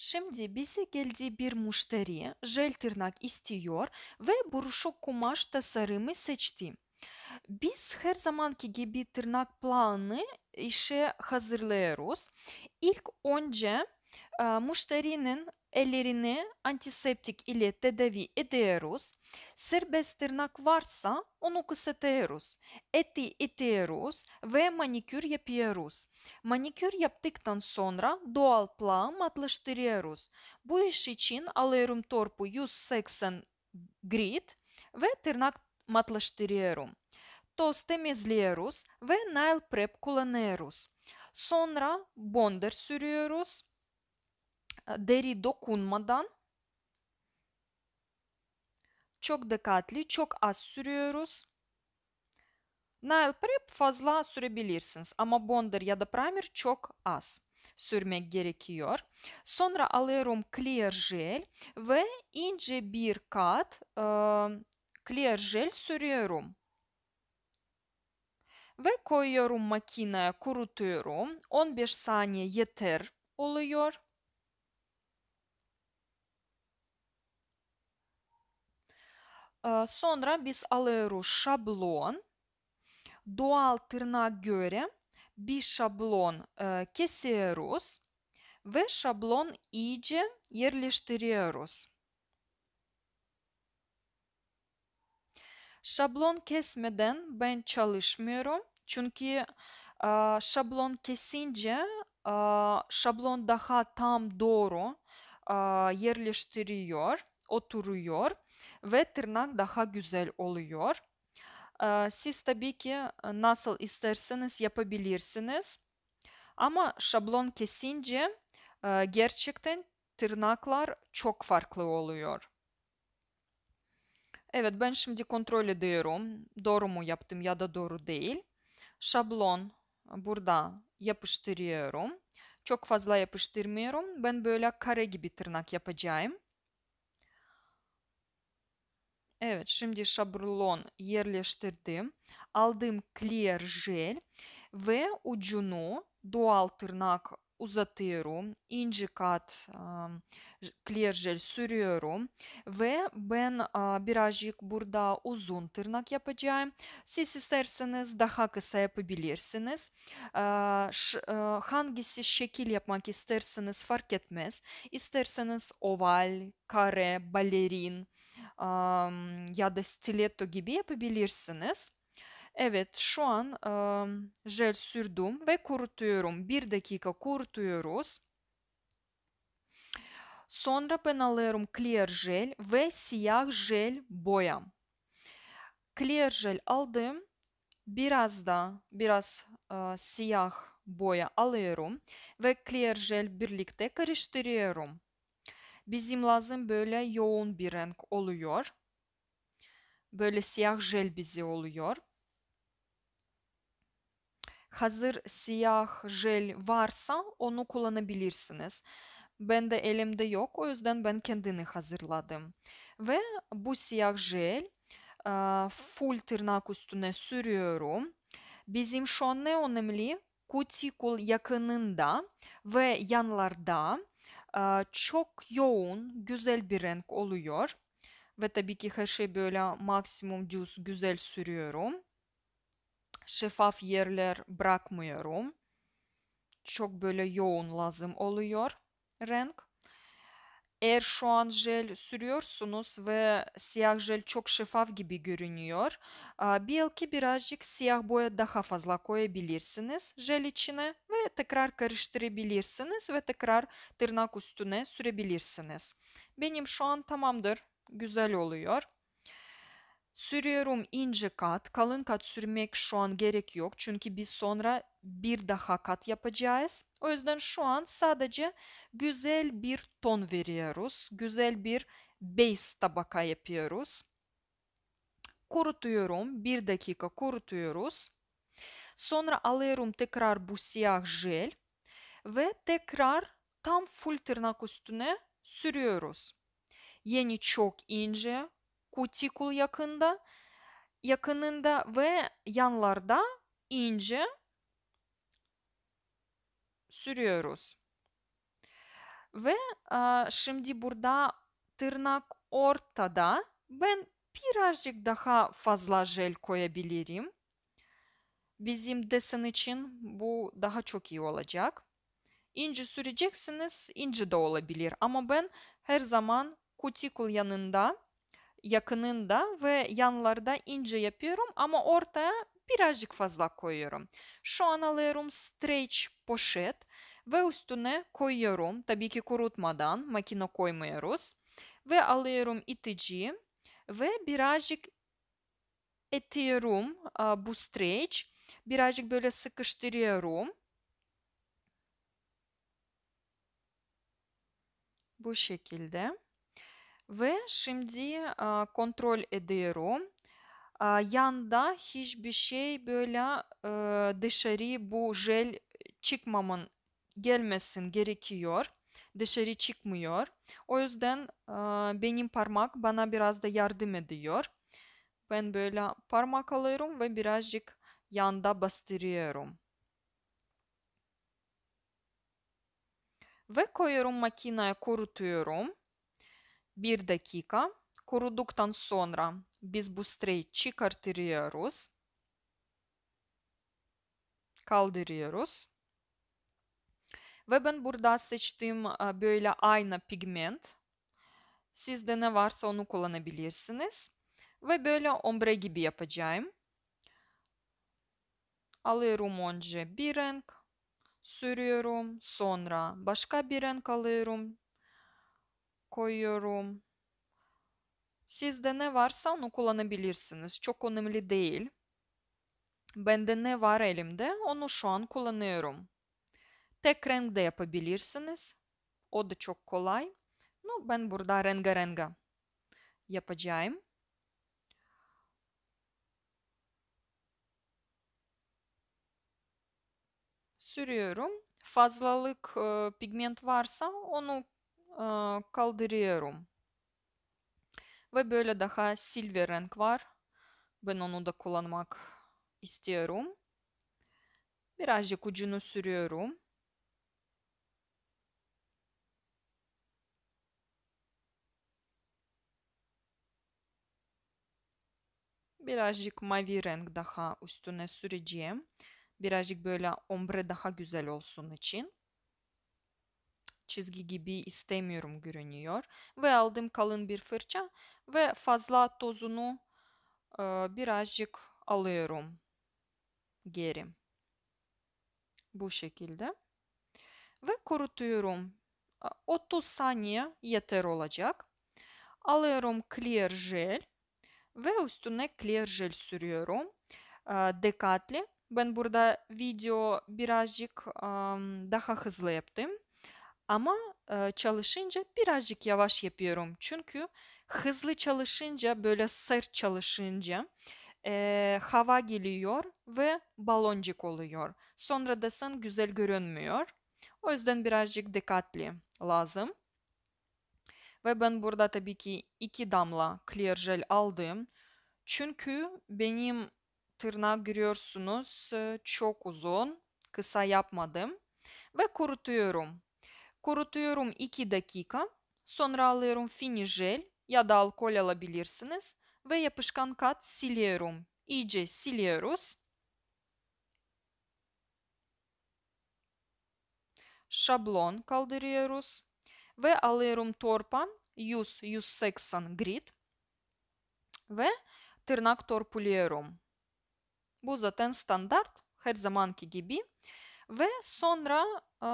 Şimdi bize geldi bir müşteri jel tırnak istiyor ve buruşuk kumaş tasarımı seçti. Biz her zamanki gibi tırnak planı işe hazırlıyoruz. İlk önce müşterinin ellerini antiseptik ile tedavi ediyoruz. Serbest tırnak varsa onu kısaltıyoruz. Eti itiyoruz ve manikür yapıyoruz. Manikür yaptıktan sonra doğal plağım atlaştırıyoruz. Bu iş için alıyorum torpu 180 grit ve tırnak matlaştırıyorum. Toz temizliyoruz ve nail prep kullanıyoruz. Sonra bonder sürüyoruz E, deri dokunmadan çok dikkatli, çok az sürüyoruz. Nail prep fazla sürebilirsiniz ama bonder ya da primer çok az sürmek gerekiyor. Sonra alıyorum clear gel ve ince bir kat e, clear jel sürüyorum. Ve koyuyorum makineye kurutuyorum. 15 saniye yeter oluyor. Ee, sonra biz alıyoruz şablon. Doğal tırnak göre bir şablon e, kesiyoruz ve şablon iyice yerleştiriyoruz. Şablon kesmeden ben çalışmıyorum. Çünkü e, şablon kesince e, şablon daha tam doğru yerleştiriyor, oturuyor ve tırnak daha güzel oluyor. Ee, siz tabii ki e, nasıl isterseniz yapabilirsiniz. Ama şablon kesince e, gerçekten tırnaklar çok farklı oluyor. Evet ben şimdi kontrol ediyorum. Doğru mu yaptım ya da doğru değil. Şablon e, burada yapıştırıyorum. Çok fazla yapıştırmıyorum. Ben böyle kare gibi tırnak yapacağım. Evet şimdi şablon yerleştirdim. Aldım clear jel ve ucunu doğal tırnak uzatıyorum. ince kat um, clear jel sürüyorum. Ve ben uh, birazcık burada uzun tırnak yapacağım. Siz isterseniz daha kısa yapabilirsiniz. Uh, uh, hangisi şekil yapmak isterseniz fark etmez. İsterseniz oval, kare, balerin ya da stiletto gibi yapabilirsiniz. Evet şu an jel sürdüm ve kurutuyorum. Bir dakika kurutuyoruz. Sonra ben alıyorum clear jel ve siyah jel boyam. Clear jel aldım. Biraz da biraz e, siyah boya alıyorum ve clear jel birlikte karıştırıyorum. Bizim lazım böyle yoğun bir renk oluyor. Böyle siyah jel bizi oluyor. Hazır siyah jel varsa onu kullanabilirsiniz. Ben de elimde yok o yüzden ben kendini hazırladım. Ve bu siyah jel full tırnak üstüne sürüyorum. Bizim şu an ne önemli? Kutikul yakınında ve yanlarda çok yoğun, güzel bir renk oluyor. Ve tabii ki her şey böyle maksimum düz güzel sürüyorum. Şeffaf yerler bırakmıyorum. Çok böyle yoğun lazım oluyor renk. Eğer şu an jel sürüyorsunuz ve siyah jel çok şeffaf gibi görünüyor, belki birazcık siyah boya daha fazla koyabilirsiniz jel içine tekrar karıştırabilirsiniz ve tekrar tırnak üstüne sürebilirsiniz. Benim şu an tamamdır. Güzel oluyor. Sürüyorum ince kat. Kalın kat sürmek şu an gerek yok. Çünkü biz sonra bir daha kat yapacağız. O yüzden şu an sadece güzel bir ton veriyoruz. Güzel bir base tabaka yapıyoruz. Kurutuyorum. Bir dakika kurutuyoruz. Sonra alıyorum tekrar bu siyah jel ve tekrar tam full tırnak üstüne sürüyoruz. Yeni çok ince, kutikul yakında, yakınında ve yanlarda ince sürüyoruz. Ve a, e, şimdi burada tırnak ortada ben birazcık daha fazla jel koyabilirim bizim desen için bu daha çok iyi olacak. İnci süreceksiniz, inci de olabilir ama ben her zaman kutikul yanında, yakınında ve yanlarda ince yapıyorum ama ortaya birazcık fazla koyuyorum. Şu an alıyorum stretch poşet ve üstüne koyuyorum. Tabii ki kurutmadan makine koymuyoruz. Ve alıyorum itici ve birazcık etiyorum bu stretch. Birazcık böyle sıkıştırıyorum. Bu şekilde. Ve şimdi e, kontrol ediyorum e, yanda hiçbir şey böyle e, dışarı bu jel çıkmamın gelmesin gerekiyor. Dışarı çıkmıyor. O yüzden e, benim parmak bana biraz da yardım ediyor. Ben böyle parmak alıyorum ve birazcık yanda bastırıyorum. Ve koyuyorum makineye kurutuyorum. Bir dakika. Kuruduktan sonra biz bu streyi çıkartıyoruz. Kaldırıyoruz. Ve ben burada seçtiğim e, böyle ayna pigment. Sizde ne varsa onu kullanabilirsiniz. Ve böyle ombre gibi yapacağım alıyorum önce bir renk sürüyorum sonra başka bir renk alıyorum koyuyorum. Sizde ne varsa onu kullanabilirsiniz. Çok önemli değil. Bende ne var elimde onu şu an kullanıyorum. Tek renk de yapabilirsiniz. O da çok kolay. Ну, ben burada renge yapacağım. sürüyorum. Fazlalık e, pigment varsa onu e, kaldırıyorum. Ve böyle daha silver renk var. Ben onu da kullanmak istiyorum. Birazcık ucunu sürüyorum. birazcık mavi renk daha üstüne süreceğim. Birazcık böyle ombre daha güzel olsun için. Çizgi gibi istemiyorum görünüyor. Ve aldım kalın bir fırça ve fazla tozunu e, birazcık alıyorum geri. Bu şekilde. Ve kurutuyorum. 30 saniye yeter olacak. Alıyorum clear jel ve üstüne clear jel sürüyorum. E, dikkatli ben burada video birazcık um, daha hızlı yaptım. Ama e, çalışınca birazcık yavaş yapıyorum. Çünkü hızlı çalışınca böyle sert çalışınca e, hava geliyor ve baloncuk oluyor. Sonra desen güzel görünmüyor. O yüzden birazcık dikkatli lazım. Ve ben burada tabii ki iki damla clear gel aldım. Çünkü benim tırnağı görüyorsunuz ee, çok uzun. Kısa yapmadım. Ve kurutuyorum. Kurutuyorum 2 dakika. Sonra alıyorum fini jel ya da alkol alabilirsiniz. Ve yapışkan kat siliyorum. İyice siliyoruz. Şablon kaldırıyoruz. Ve alıyorum torpan 100-180 grit. Ve tırnak torpuluyorum. Bu zaten standart her zamanki gibi ve sonra e,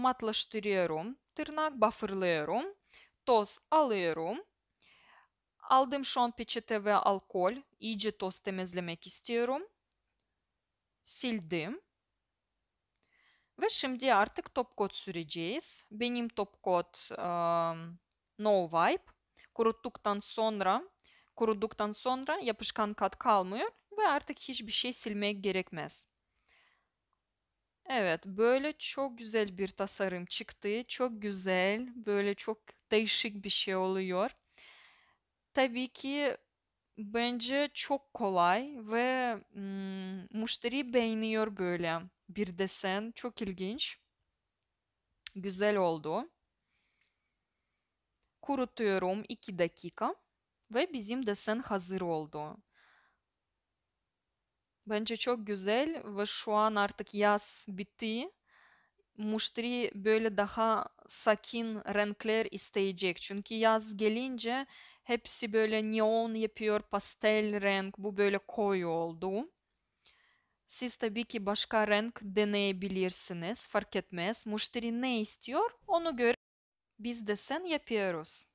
matlaştırıyorum, tırnak bafırlıyorum, toz alıyorum. Aldım şon peçete ve alkol, iyice toz temizlemek istiyorum. Sildim. Ve şimdi artık top kod süreceğiz. Benim top kod e, no wipe. Kuruttuktan sonra kuruduktan sonra yapışkan kat kalmıyor. Ve artık hiçbir şey silmek gerekmez. Evet, böyle çok güzel bir tasarım çıktı. Çok güzel, böyle çok değişik bir şey oluyor. Tabii ki bence çok kolay ve ım, müşteri beğeniyor böyle bir desen. Çok ilginç. Güzel oldu. Kurutuyorum 2 dakika ve bizim desen hazır oldu. Bence çok güzel ve şu an artık yaz bitti. Müşteri böyle daha sakin renkler isteyecek. Çünkü yaz gelince hepsi böyle neon yapıyor, pastel renk, bu böyle koyu oldu. Siz tabii ki başka renk deneyebilirsiniz, fark etmez. Müşteri ne istiyor, onu göre biz desen yapıyoruz.